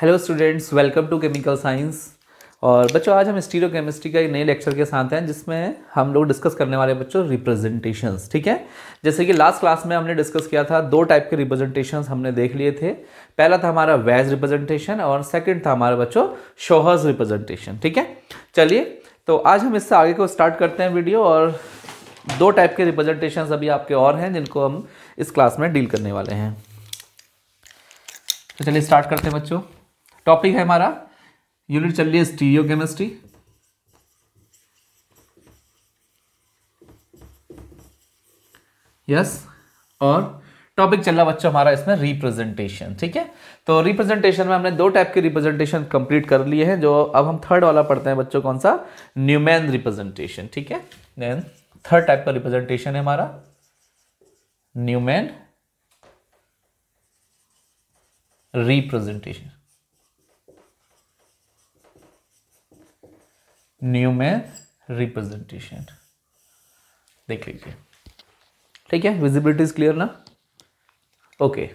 Hello students welcome to chemical science और बच्चों आज हम स्टीरियो केमिस्ट्री का एक नए लेक्चर के साथ हैं जिसमें हम लोग डिस्कस करने वाले बच्चों रिप्रेजेंटेशंस ठीक है जैसे कि लास्ट क्लास में हमने डिस्कस किया था दो टाइप के रिप्रेजेंटेशंस हमने देख लिए थे पहला था हमारा वैज रिप्रेजेंटेशन और सेकेंड था हमारा बच्चों शोहर्स रिप्रेजेंटेशन ठीक है चलिए तो आज हम इससे आगे को स्टार्ट करते हैं वीडियो और दो टाइप के रिप्रेजेंटेशन अभी आपके और हैं जिनको हम इस क्लास में डील करने वाले हैं तो चलिए स्टार्ट करते हैं बच्चों टॉपिक है हमारा यूनिट चल रही है स्टीरियो केमिस्ट्री यस और टॉपिक चल रहा बच्चा हमारा इसमें रिप्रेजेंटेशन ठीक है तो रिप्रेजेंटेशन में हमने दो टाइप के रिप्रेजेंटेशन कंप्लीट कर लिए हैं जो अब हम थर्ड वाला पढ़ते हैं बच्चों कौन सा न्यूमैन रिप्रेजेंटेशन ठीक है देन थर्ड टाइप का रिप्रेजेंटेशन है हमारा न्यूमैन रिप्रेजेंटेशन न्यूमैन रिप्रेजेंटेशन देख लीजिए ठीक है विजिबिलिटी इज क्लियर ना ओके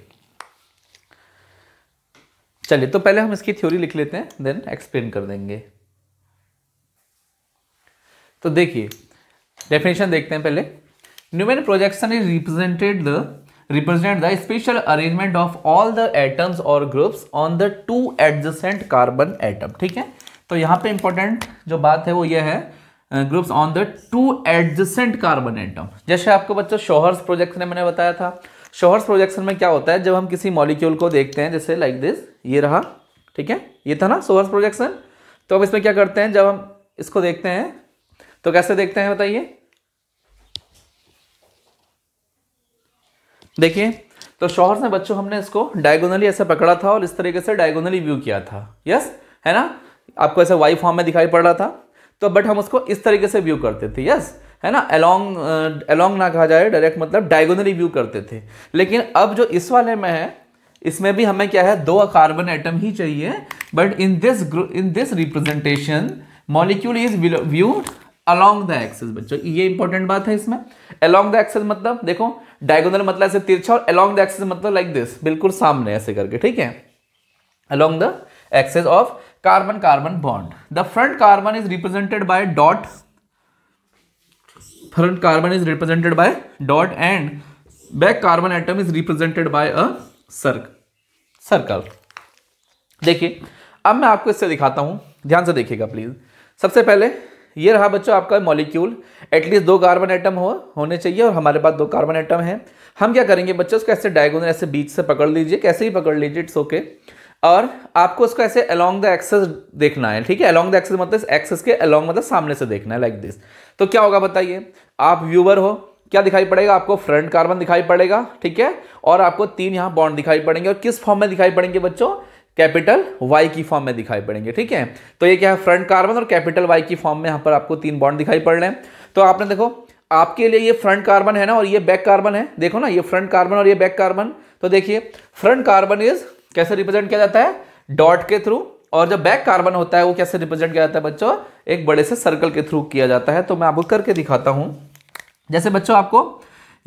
चलिए तो पहले हम इसकी थ्योरी लिख लेते हैं देन एक्सप्लेन कर देंगे तो देखिए डेफिनेशन देखते हैं पहले Newman projection is represented the represent the spatial arrangement of all the atoms और groups on the two adjacent carbon atom ठीक है तो यहाँ पे इंपॉर्टेंट जो बात है वो ये है groups on the two adjacent carbon atom जैसे आपको बच्चों शोहर्स प्रोजेक्शन में मैंने बताया था शोहर्स प्रोजेक्शन में क्या होता है जब हम किसी मॉलिक्यूल को देखते हैं जैसे लाइक like दिस ये रहा ठीक है ये था ना शोहर्स प्रोजेक्शन तो अब इसमें क्या करते हैं जब हम इसको देखते हैं तो कैसे देखते हैं बताइए देखिए तो शोहर्स में बच्चों हमने इसको डायगोनली ऐसे पकड़ा था और इस तरीके से डायगोनली व्यू किया था यस है ना आपको ऐसे वाई फॉर्म में दिखाई पड़ रहा था तो बट हम उसको इस तरीके से व्यू करते थे यस है ना अलोंग अलोंग uh, ना कहा जाए डायरेक्ट मतलब डायगोनली व्यू करते थे लेकिन अब जो इस वाले में है इसमें भी हमें क्या है दो कार्बन एटम ही चाहिए but in this in this representation molecule is viewed along the axis बच्चों ये इंपॉर्टेंट बात है इसमें अलोंग द एक्सेस मतलब देखो डायगोनल मतलब ऐसे तिरछा और अलोंग द एक्सेस मतलब लाइक दिस बिल्कुल सामने ऐसे करके ठीक है along the axis of carbon carbon bond the front carbon is represented by dot front carbon is represented by dot and back carbon atom is represented by a circle circle देखिए अब मैं आपको इससे दिखाता हूं ध्यान से देखिएगा प्लीज सबसे पहले ये रहा बच्चों आपका मॉलिक्यूल एटलीस्ट दो कार्बन एटम हो होने चाहिए और हमारे पास दो कार्बन एटम हैं हम क्या करेंगे बच्चों इसको ऐसे डायगोनल ऐसे बीच से पकड़ लीजिए कैसे ही पकड़ लीजिए इट्स ओके okay. और आपको इसको ऐसे अलोंग द एक्सेस देखना है ठीक है अलोंग द एक्सेस मतलब एक्सेस के अलोंग मतलब सामने से देखना है लाइक like दिस तो क्या होगा बताइए आप व्यूवर हो क्या दिखाई पड़ेगा आपको फ्रंट कार्बन दिखाई पड़ेगा ठीक है और आपको तीन यहाँ बॉन्ड दिखाई पड़ेंगे और किस फॉर्म में दिखाई पड़ेंगे बच्चों कैपिटल वाई की फॉर्म में दिखाई पड़ेंगे ठीक है तो ये क्या है फ्रंट कार्बन और कैपिटल वाई की फॉर्म में यहां पर आपको तीन बॉन्ड दिखाई पड़ रहे हैं तो आपने देखो आपके लिए ये फ्रंट कार्बन है ना और ये बैक कार्बन है देखो ना ये फ्रंट कार्बन और ये बैक कार्बन तो देखिए फ्रंट कार्बन इज कैसे रिप्रेजेंट किया जाता है डॉट के थ्रू और जो बैक कार्बन होता है वो कैसे रिप्रेजेंट किया जाता है बच्चों एक बड़े से सर्कल के थ्रू किया जाता है तो मैं आपको करके दिखाता हूं जैसे बच्चों आपको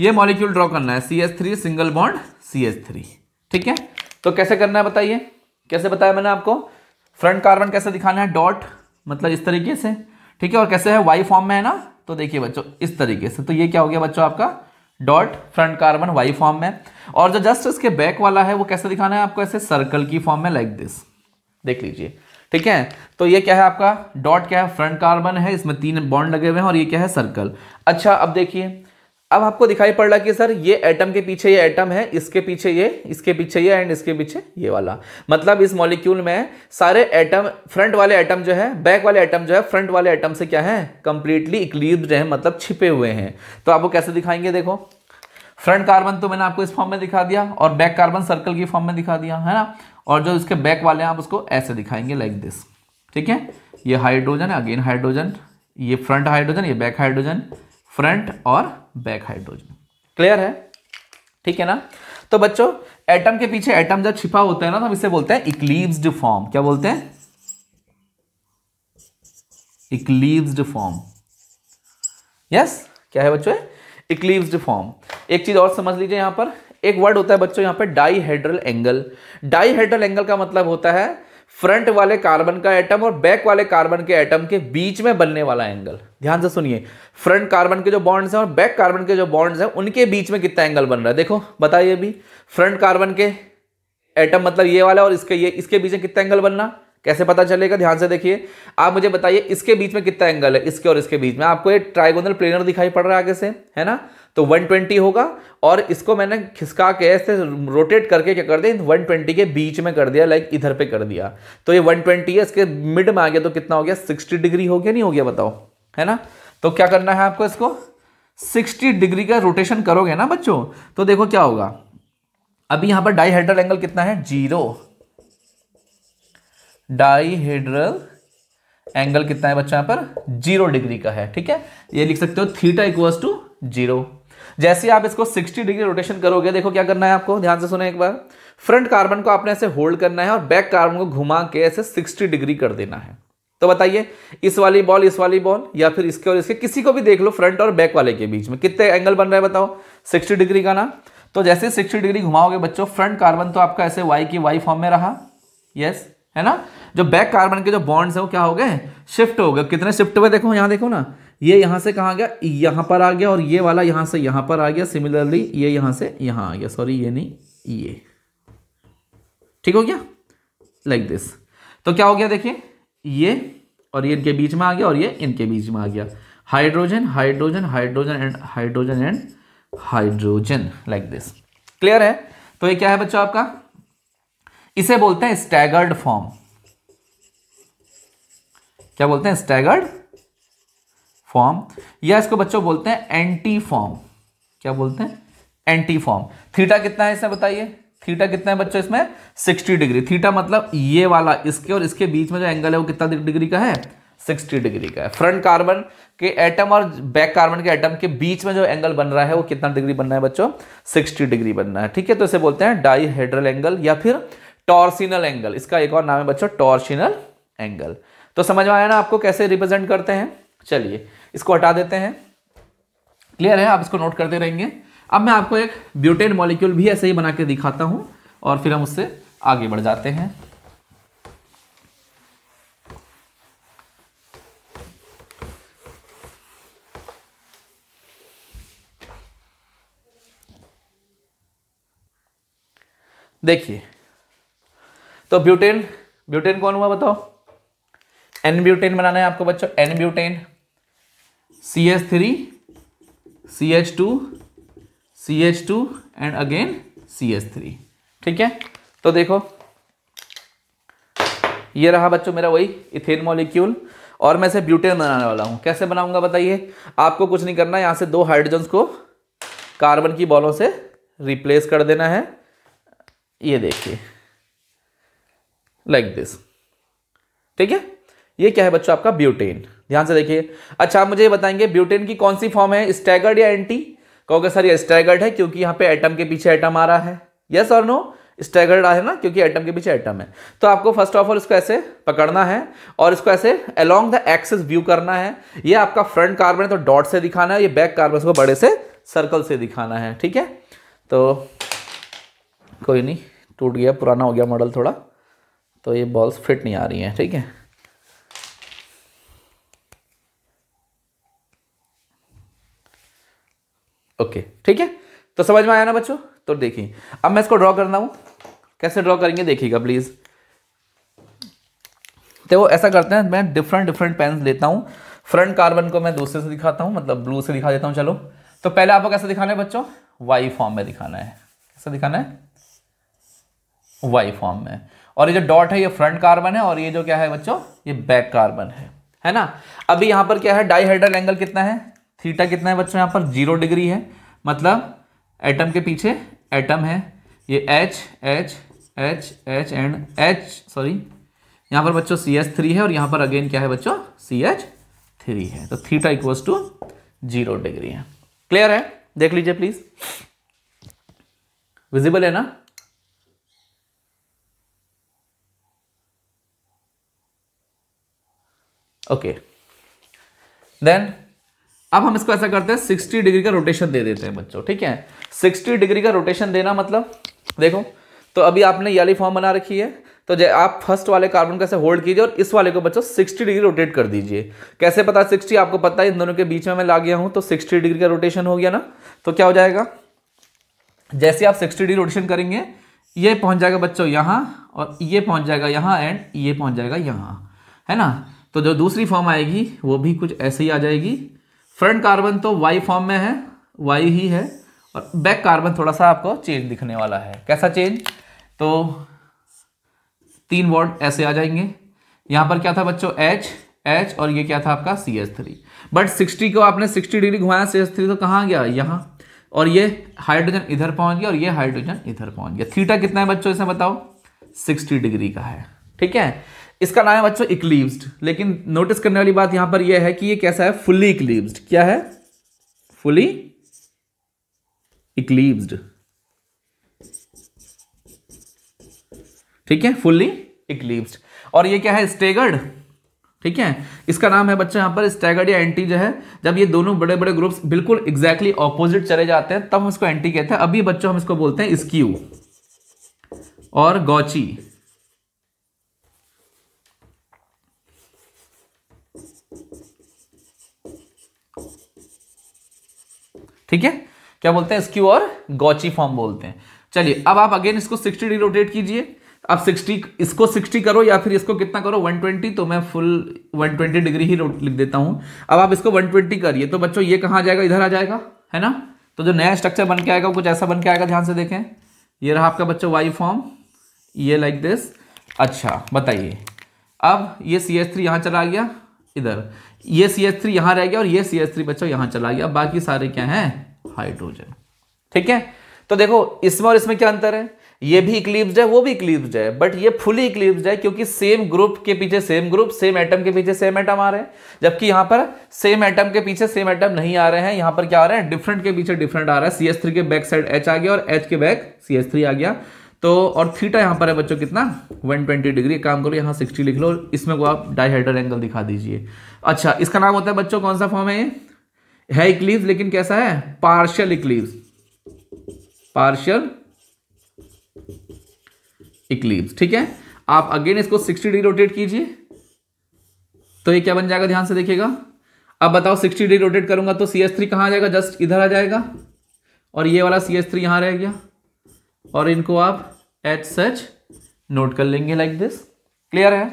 ये मॉलिक्यूल ड्रॉ करना है C three single bond C three ठीक है तो कैसे करना है बताइए कैसे बताया मैंने आपको फ्रंट कार्बन कैसे दिखाना है डॉट मतलब इस तरीके से ठीक है और कैसे है वाई फॉर्म में है ना तो देखिए बच्चों इस तरीके से तो ये क्या हो गया बच्चों आपका dot front carbon Y form में और जो जस्ट इसके बैक वाला है वो कैसे दिखाना है आपको ऐसे सर्कल की फॉर्म में लाइक दिस देख लीजिए ठीक है तो ये क्या है आपका डॉट क्या है फ्रंट कार्बन है इसमें तीन बॉन्ड लगे हुए हैं और ये क्या है सर्कल अच्छा अब देखिए अब आपको दिखाई पड़ रहा कि सर ये एटम के पीछे ये एटम है इसके पीछे ये इसके पीछे ये एंड इसके पीछे ये वाला मतलब इस मॉलिक्यूल में सारे एटम फ्रंट वाले एटम जो है बैक वाले एटम जो है फ्रंट वाले एटम से क्या है कंप्लीटली इक्लिब्ड है मतलब छिपे हुए हैं तो आपको कैसे दिखाएंगे देखो फ्रंट कार्बन तो मैंने आपको इस फॉर्म में दिखा दिया और बैक कार्बन सर्कल की फॉर्म में दिखा दिया है ना और जो इसके बैक वाले हैं आप उसको ऐसे दिखाएंगे लाइक दिस ठीक है ये हाइड्रोजन अगेन हाइड्रोजन ये फ्रंट हाइड्रोजन ये बैक हाइड्रोजन फ्रंट और बैक हाइड्रोजन क्लियर है ठीक है ना तो बच्चों एटम के पीछे एटम जब छिपा होता है ना तो हम इसे बोलते हैं इक्लीव्स्ड फॉर्म क्या बोलते हैं इक्लीव्स्ड फॉर्म यस क्या है बच्चों इक्लीव्स्ड फॉर्म एक चीज और समझ लीजिए यहां पर एक वर्ड होता है बच्चों यहां पर डाईहेड्रल एंगल डाईहेड्रल एंगल का मतलब होता है फ्रंट वाले कार्बन का एटम और बैक वाले कार्बन के एटम के बीच में बनने वाला एंगल ध्यान से सुनिए फ्रंट कार्बन के जो बॉन्ड्स हैं और बैक कार्बन के जो बॉन्ड्स हैं उनके बीच में कितना एंगल बन रहा है देखो बताइए अभी फ्रंट कार्बन के एटम मतलब ये वाला और इसके ये इसके बीच में कितना एंगल बनना कैसे पता चलेगा ध्यान से देखिए आप मुझे बताइए इसके बीच में कितना एंगल है इसके और इसके बीच में आपको एक ट्राइगोनल प्लेनर दिखाई पड़ रहा है आगे से है ना तो 120 होगा और इसको मैंने खिसका के ऐसे रोटेट करके क्या कर दिया 120 के बीच में कर दिया लाइक इधर पे कर दिया तो ये 120 है इसके मिड में आ गया तो कितना हो गया 60 डिग्री हो गया नहीं हो गया बताओ है ना तो क्या करना है आपको इसको 60 डिग्री का रोटेशन करोगे ना बच्चों तो देखो क्या होगा अभी यहाँ पर डाई एंगल कितना है जीरो डाईहेड्रल एंगल कितना है बच्चा यहां पर जीरो डिग्री का है ठीक है ये लिख सकते हो थीटा इक्वल्स टू जीरो जैसे आप इसको 60 डिग्री रोटेशन करोगे देखो क्या करना है आपको ध्यान से सुने एक बार फ्रंट कार्बन को आपने ऐसे होल्ड करना है और बैक कार्बन को घुमा के ऐसे 60 डिग्री कर देना है तो बताइए इस वाली बॉल इस वाली बॉल या फिर इसके और इसके किसी को भी देख लो फ्रंट और बैक वाले के बीच में कितने एंगल बन रहे हैं बताओ सिक्सटी डिग्री का ना तो जैसे सिक्सटी डिग्री घुमाओगे बच्चों फ्रंट कार्बन तो आपका ऐसे वाई की वाई फॉर्म में रहा यस yes. है ना जो बैक कार्बन के जो बॉन्ड्स है वो क्या हो गए शिफ्ट हो गए कितने शिफ्ट हुए देखो यहाँ देखो ना ये यहाँ से कहाँ गया यहाँ पर आ गया और ये वाला यहाँ से यहाँ पर आ गया सिमिलरली ये यहाँ से यहाँ आ गया सॉरी ये नहीं ये ठीक हो गया लाइक like दिस तो क्या हो गया देखिए ये और ये इनके बीच में आ गया और ये इनके बीच में आ गया hydrogen hydrogen hydrogen and hydrogen and hydrogen like this clear है तो ये क्या है बच्चों आपका इसे बोलते हैं स्टैगर्ड फॉर्म क्या बोलते हैं स्टैगर्ड फॉर्म या इसको बच्चों बोलते हैं एंटी फॉर्म क्या बोलते हैं एंटी फॉर्म थीटा कितना है इसमें बताइए थीटा कितना है बच्चों इसमें 60 डिग्री थीटा मतलब ये वाला इसके और इसके बीच में जो एंगल है वो कितना डिग्री का है 60 डिग्री का है फ्रंट कार्बन के एटम और बैक कार्बन के एटम के बीच में जो एंगल बन रहा है वो कितना डिग्री बनना है बच्चों 60 डिग्री बनना है ठीक है तो इसे बोलते हैं डाई हेड्रल एंगल या फिर टॉर्सिनल एंगल इसका एक और नाम है बच्चों टॉर्सिनल एंगल तो समझ में आया ना आपको कैसे रिप्रेजेंट करते हैं चलिए इसको हटा देते हैं क्लियर है आप इसको नोट करते रहेंगे अब मैं आपको एक ब्यूटेन मॉलिक्यूल भी ऐसे ही बना के दिखाता हूं और फिर हम उससे आगे बढ़ जाते हैं देखिए तो ब्यूटेन ब्यूटेन कौन हुआ बताओ एन ब्यूटेन बनाना है आपको बच्चों n butane C H three C H two C H two and again C H three ठीक है तो देखो ये रहा बच्चों मेरा वही इथेन मॉलिक्यूल और मैं इसे ब्यूटेन बनाने वाला हूँ कैसे बनाऊंगा बताइए आपको कुछ नहीं करना यहाँ से दो हाइड्रोजन्स को कार्बन की बॉलों से रिप्लेस कर देना है ये देखिए लाइक दिस ठीक है ये क्या है बच्चों आपका ब्यूटेन ध्यान से देखिए अच्छा आप मुझे बताएंगे ब्यूटेन की कौन सी फॉर्म है स्टैगर्ड या एंटी कहोगे सर ये स्टैगर्ड है क्योंकि यहाँ पे एटम के पीछे एटम आ रहा है यस और नो स्टैगर्ड है ना क्योंकि एटम के पीछे एटम है तो आपको फर्स्ट ऑफ ऑल इसको ऐसे पकड़ना है और इसको ऐसे अलोंग द एक्सेस व्यू करना है ये आपका फ्रंट कार्बन है तो डॉट से दिखाना है ये बैक कार्बन को बड़े से सर्कल से दिखाना है ठीक है तो कोई नहीं टूट गया पुराना हो गया मॉडल थोड़ा तो ये बॉल्स फिट नहीं आ रही हैं ठीक है ओके ठीक है तो समझ में आया ना बच्चों तो देखिए अब मैं इसको ड्रॉ करना हूं कैसे ड्रॉ करेंगे देखिएगा प्लीज़ तो वो ऐसा करते हैं मैं डिफरेंट डिफरेंट पेन लेता हूं फ्रंट कार्बन को मैं दूसरे से दिखाता हूं मतलब ब्लू से दिखा देता हूं चलो तो पहले आपको कैसे दिखाना है बच्चों वाई फॉर्म में दिखाना है कैसे दिखाना है वाई फॉर्म में और ये जो डॉट है ये फ्रंट कार्बन है और ये जो क्या है बच्चों ये बैक कार्बन है है ना अभी यहां पर क्या है डाईहाइड्रल एंगल कितना है थीटा कितना है बच्चों यहाँ पर जीरो डिग्री है मतलब एटम के पीछे एटम है ये H H H H and H sorry यहां पर बच्चों सी एच थ्री है और यहां पर अगेन क्या है बच्चों सी एच थ्री है तो theta equals to zero degree है क्लियर है देख लीजिए प्लीज विजिबल है ना ओके देन अब हम इसको ऐसा करते हैं सिक्सटी डिग्री का रोटेशन दे देते हैं बच्चों ठीक है सिक्सटी डिग्री का रोटेशन देना मतलब देखो तो अभी आपने याली फॉर्म बना रखी है तो जय आप फर्स्ट वाले कार्बन का से होल्ड कीजिए और इस वाले को बच्चों 60 डिग्री रोटेट कर दीजिए कैसे पता 60 आपको पता है इन दोनों के बीच में मैं ला गया हूं तो 60 डिग्री का रोटेशन हो गया ना तो क्या हो जाएगा जैसे आप 60 डिग्री रोटेशन करेंगे ये पहुंच जाएगा बच्चों यहाँ और ये पहुंच जाएगा यहाँ एंड ये पहुंच जाएगा यहाँ है ना तो जो दूसरी फॉर्म आएगी वो भी कुछ ऐसे ही आ जाएगी फ्रंट कार्बन तो वाई फॉर्म में है वाई ही है और बैक कार्बन थोड़ा सा आपको चेंज दिखने वाला है कैसा चेंज तो तीन वर्ड ऐसे आ जाएंगे यहां पर क्या था बच्चों एच एच और ये क्या था आपका C S three but sixty को आपने सिक्सटी डिग्री घुमाया सी एस थ्री तो कहाँ गया यहाँ और ये हाइड्रोजन इधर पहुंच गया और ये हाइड्रोजन इधर पहुंच गया थीटा कितना है बच्चों इसमें बताओ सिक्सटी डिग्री का है ठीक है इसका नाम है बच्चों इक्लिप्स लेकिन नोटिस करने वाली बात यहां पर यह है कि यह कैसा है फुली इक्लिप्स क्या है फुली इक्लिप्स ठीक है फुली इक्लिप्स और यह क्या है स्टेगर्ड ठीक है इसका नाम है बच्चों यहां पर स्टेगर्ड या एंटी जो है जब ये दोनों बड़े बड़े ग्रुप्स बिल्कुल एग्जैक्टली exactly ऑपोजिट चले जाते हैं तब हम इसको एंटी कहते हैं अभी बच्चों हम इसको बोलते हैं स्क्यू और गौची ठीक है क्या बोलते हैं स्क्यू और गौची फॉर्म बोलते हैं चलिए अब आप अगेन इसको 60 डिग्री रोटेट कीजिए अब 60 इसको 60 करो या फिर इसको कितना करो 120 तो मैं फुल 120 डिग्री ही रोट लिख देता हूं अब आप इसको 120 करिए तो बच्चों ये कहाँ जाएगा इधर आ जाएगा है ना तो जो नया स्ट्रक्चर बन के आएगा कुछ ऐसा बन के आएगा ध्यान से देखें ये रहा आपका बच्चों वाई फॉर्म ये लाइक दिस अच्छा बताइए अब ये सी एस थ्री यहाँ चला गया इधर ये सी एस थ्री यहां रह गया और ये सी एस थ्री बच्चों यहां चला गया बाकी सारे क्या हैं हाइड्रोजन ठीक है तो देखो इसमें और इसमें क्या अंतर है ये भी इक्लिप्स है वो भी इक्लिप्स है बट ये फुली इक्लिप्स है क्योंकि सेम ग्रुप के पीछे सेम ग्रुप सेम एटम के पीछे सेम एटम आ रहे हैं जबकि यहां पर सेम एटम के पीछे सेम एटम नहीं आ रहे हैं यहां पर क्या आ रहे हैं डिफरेंट के पीछे डिफरेंट आ रहा है सी के बैक साइड एच आ गया और एच के बैक सी आ गया तो और थीटा यहाँ पर है बच्चों कितना 120 डिग्री काम करो यहाँ 60 लिख लो इसमें को आप डाईहाइड्रल एंगल दिखा दीजिए अच्छा इसका नाम होता है बच्चों कौन सा फॉर्म है ये है इक्लीव लेकिन कैसा है पार्शियल इक्लीव पार्शियल इक्लीव ठीक है आप अगेन इसको 60 डिग्री रोटेट कीजिए तो ये क्या बन जाएगा ध्यान से देखिएगा अब बताओ सिक्सटी डिग्री रोटेट करूंगा तो सी एस थ्री कहाँ आ जाएगा जस्ट इधर आ जाएगा और ये वाला सी एस थ्री यहाँ रह गया और इनको आप एट सच नोट कर लेंगे लाइक दिस क्लियर है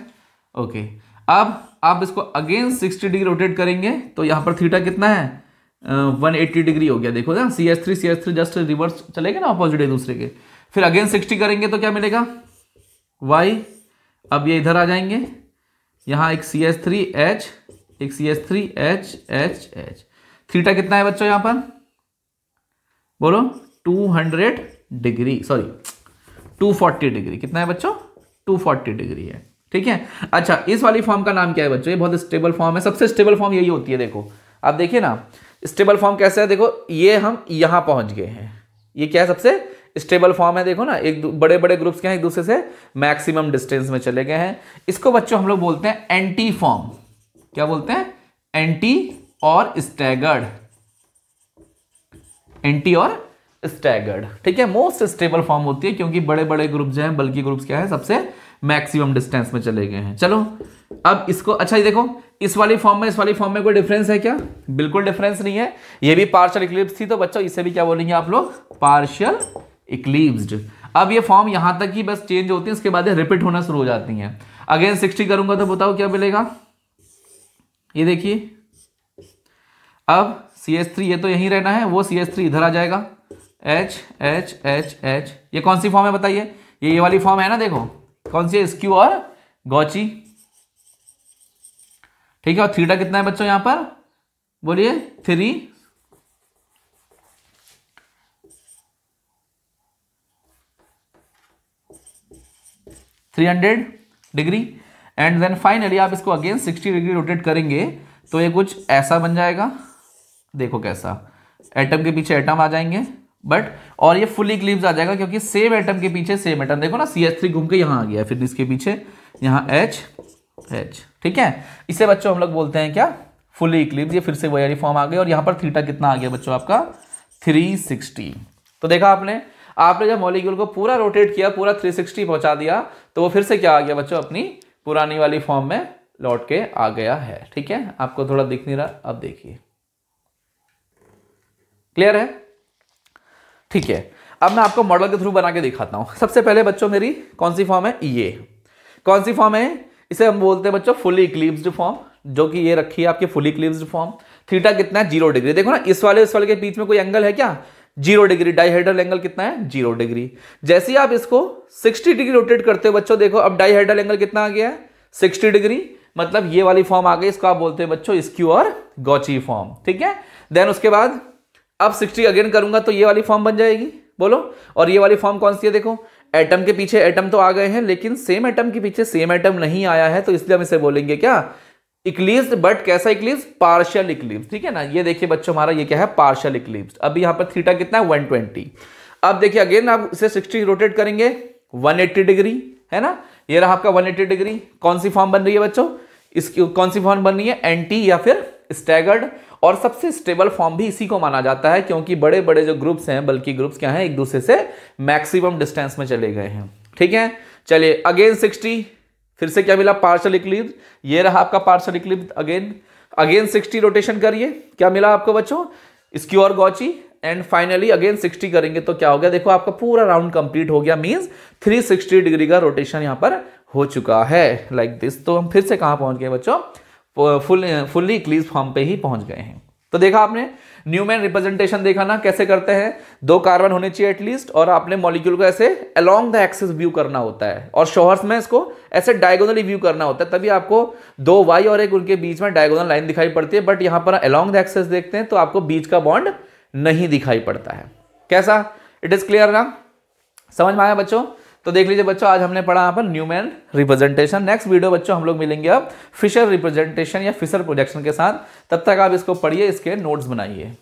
ओके okay. अब आप इसको अगेन 60 डिग्री रोटेट करेंगे तो यहाँ पर थीटा कितना है वन एट्टी डिग्री हो गया देखो ना C S three C S three just reverse चलेगा ना अपोजिट है दूसरे के फिर अगेन 60 करेंगे तो क्या मिलेगा वाई अब ये इधर आ जाएंगे यहाँ एक सी एस थ्री एच एक C S three H H H theta कितना है बच्चों यहाँ पर बोलो 200 डिग्री सॉरी 240 डिग्री कितना है बच्चों 240 डिग्री है ठीक है अच्छा इस वाली फॉर्म का नाम क्या है बच्चों ये बहुत स्टेबल फॉर्म है सबसे स्टेबल फॉर्म यही होती है देखो आप देखिए ना स्टेबल फॉर्म कैसे है देखो ये हम यहां पहुंच गए हैं ये क्या है सबसे स्टेबल फॉर्म है देखो ना एक बड़े बड़े ग्रुप्स के हैं एक दूसरे से मैक्सिमम डिस्टेंस में चले गए हैं इसको बच्चों हम लोग बोलते हैं एंटी फॉर्म क्या बोलते हैं एंटी और स्टैगर्ड एंटी और स्टैगर्ड ठीक है मोस्ट स्टेबल फॉर्म होती है क्योंकि बड़े बड़े ग्रुप जो है बल्कि ग्रुप क्या है सबसे मैक्सिमम डिस्टेंस में चले गए हैं चलो अब इसको अच्छा ये देखो इस वाली फॉर्म में इस वाली फॉर्म में कोई डिफरेंस है क्या बिल्कुल डिफरेंस नहीं है ये भी पार्शियल इक्लिप्स थी तो बच्चों इसे भी क्या बोलेंगे आप लोग पार्शियल इक्लिप्सड अब ये फॉर्म यहां तक ही बस चेंज होती है उसके बाद रिपीट होना शुरू हो जाती है अगेन सिक्सटी करूंगा तो बताओ क्या मिलेगा ये देखिए अब सी एस थ्री ये तो यही रहना है वो सी एस थ्री इधर आ जाएगा एच एच एच एच ये कौन सी फॉर्म है बताइए ये ये वाली फॉर्म है ना देखो कौन सी है स्क्यू और गौची ठीक है और थीटा कितना है बच्चों यहां पर बोलिए three three hundred degree and then finally आप इसको अगेन सिक्सटी डिग्री रोटेट करेंगे तो ये कुछ ऐसा बन जाएगा देखो कैसा एटम के पीछे एटम आ जाएंगे बट और ये फुली क्लिप्स आ जाएगा क्योंकि सेम एटम के पीछे सेम एटम देखो ना सी एच थ्री घूम के यहां आ गया फिर इसके पीछे यहां एच एच ठीक है इसे बच्चों हम लोग बोलते हैं क्या फुली क्लिप्स ये फिर से वही फॉर्म आ गई और यहां पर थीटा कितना आ गया बच्चों आपका 360 तो देखा आपने आपने जब मॉलिक्यूल को पूरा रोटेट किया पूरा 360 पहुंचा दिया तो वो फिर से क्या आ गया बच्चों अपनी पुरानी वाली फॉर्म में लौट के आ गया है ठीक है आपको थोड़ा दिख नहीं रहा अब देखिए क्लियर है ठीक है अब मैं आपको मॉडल के थ्रू बना के दिखाता हूँ सबसे पहले बच्चों मेरी कौन सी फॉर्म है ये कौन सी फॉर्म है इसे हम बोलते हैं बच्चों फुली इक्लिप्सड फॉर्म जो कि ये रखी है आपकी फुली इक्लिप्सड फॉर्म थीटा कितना है जीरो डिग्री देखो ना इस वाले इस वाले के बीच में कोई एंगल है क्या जीरो डिग्री डाईहाइड्रल एंगल कितना है जीरो डिग्री जैसे ही आप इसको सिक्सटी डिग्री रोटेट करते हो बच्चों देखो अब डाईहाइड्रल एंगल कितना आ गया है सिक्सटी डिग्री मतलब ये वाली फॉर्म आ गई इसको आप बोलते हैं बच्चों इसक्यू और गौची फॉर्म ठीक है देन उसके बाद अब 60 अगेन करूंगा तो ये वाली फॉर्म बन जाएगी बोलो और ये वाली फॉर्म कौन सी है देखो एटम के पीछे एटम तो आ गए हैं लेकिन सेम एटम के पीछे सेम एटम नहीं आया है तो इसलिए हम इसे बोलेंगे क्या इक्लिप्स बट कैसा इक्लिप्स पार्शियल इक्लिप्स ठीक है ना ये देखिए बच्चों हमारा ये क्या है पार्शियल इक्लिप्स अब यहां पर थीटा कितना है 120 अब देखिए अगेन आप इसे 60 रोटेट करेंगे 180 डिग्री है ना ये रहा आपका 180 डिग्री कौन सी फॉर्म बन रही है बच्चों इसकी कौन सी फॉर्म बन रही है एंटी या फिर स्टैगर्ड और सबसे स्टेबल फॉर्म भी इसी को माना जाता है क्योंकि बड़े बड़े जो ग्रुप्स हैं बल्कि ग्रुप्स क्या हैं एक दूसरे से मैक्सिमम डिस्टेंस में चले गए हैं ठीक है चलिए अगेन सिक्सटी फिर से क्या मिला पार्शल इक्लिप ये रहा आपका partial eclipse again again sixty rotation करिए क्या मिला आपको बच्चों स्क्योर और गौची एंड फाइनली अगेन 60 करेंगे तो क्या हो गया देखो आपका पूरा राउंड कंप्लीट हो गया मीन्स 360 डिग्री का रोटेशन यहाँ पर हो चुका है लाइक like दिस तो हम फिर से कहाँ पहुंच गए बच्चों फुल फुल्ली इक्लीज फॉर्म पे ही पहुंच गए हैं तो देखा आपने न्यूमैन रिप्रेजेंटेशन देखा ना कैसे करते हैं दो कार्बन होने चाहिए एटलीस्ट और आपने मॉलिक्यूल को ऐसे अलोंग द एक्सिस व्यू करना होता है और शोहर्स में इसको ऐसे डायगोनली व्यू करना होता है तभी आपको दो वाई और एक उनके बीच में डायगोनल लाइन दिखाई पड़ती है बट यहां पर अलोंग द एक्सेस देखते हैं तो आपको बीच का बॉन्ड नहीं दिखाई पड़ता है कैसा इट इज़ क्लियर ना समझ में आया बच्चों तो देख लीजिए बच्चों आज हमने पढ़ा यहाँ पर न्यूमैन रिप्रेजेंटेशन नेक्स्ट वीडियो बच्चों हम लोग मिलेंगे अब फिशर रिप्रेजेंटेशन या फिशर प्रोजेक्शन के साथ तब तक आप इसको पढ़िए इसके नोट्स बनाइए